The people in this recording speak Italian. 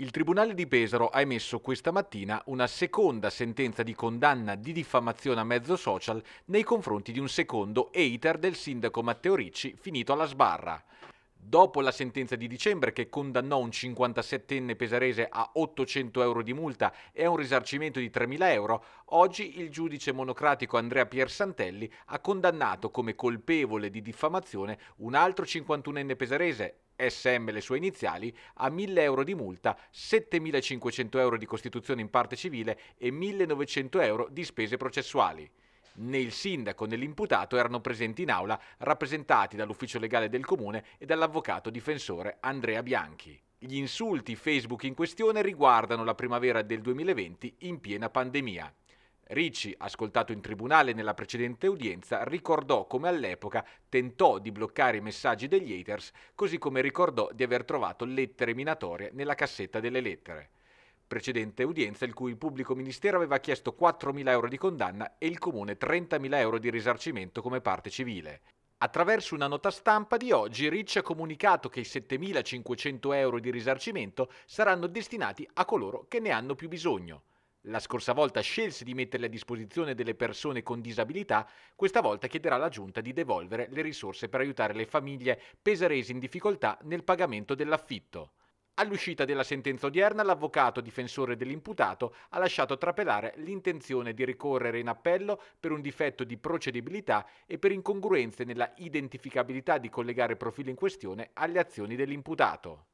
Il Tribunale di Pesaro ha emesso questa mattina una seconda sentenza di condanna di diffamazione a mezzo social nei confronti di un secondo hater del sindaco Matteo Ricci finito alla sbarra. Dopo la sentenza di dicembre che condannò un 57enne pesarese a 800 euro di multa e a un risarcimento di 3.000 euro, oggi il giudice monocratico Andrea Piersantelli ha condannato come colpevole di diffamazione un altro 51enne pesarese, SM le sue iniziali, a 1.000 euro di multa, 7.500 euro di costituzione in parte civile e 1.900 euro di spese processuali. Né il sindaco né l'imputato erano presenti in aula, rappresentati dall'ufficio legale del comune e dall'avvocato difensore Andrea Bianchi. Gli insulti Facebook in questione riguardano la primavera del 2020 in piena pandemia. Ricci, ascoltato in tribunale nella precedente udienza, ricordò come all'epoca tentò di bloccare i messaggi degli haters, così come ricordò di aver trovato lettere minatorie nella cassetta delle lettere precedente udienza in cui il pubblico ministero aveva chiesto 4.000 euro di condanna e il comune 30.000 euro di risarcimento come parte civile. Attraverso una nota stampa di oggi Ricci ha comunicato che i 7.500 euro di risarcimento saranno destinati a coloro che ne hanno più bisogno. La scorsa volta scelse di metterli a disposizione delle persone con disabilità, questa volta chiederà alla Giunta di devolvere le risorse per aiutare le famiglie pesaresi in difficoltà nel pagamento dell'affitto. All'uscita della sentenza odierna, l'avvocato difensore dell'imputato ha lasciato trapelare l'intenzione di ricorrere in appello per un difetto di procedibilità e per incongruenze nella identificabilità di collegare profili in questione alle azioni dell'imputato.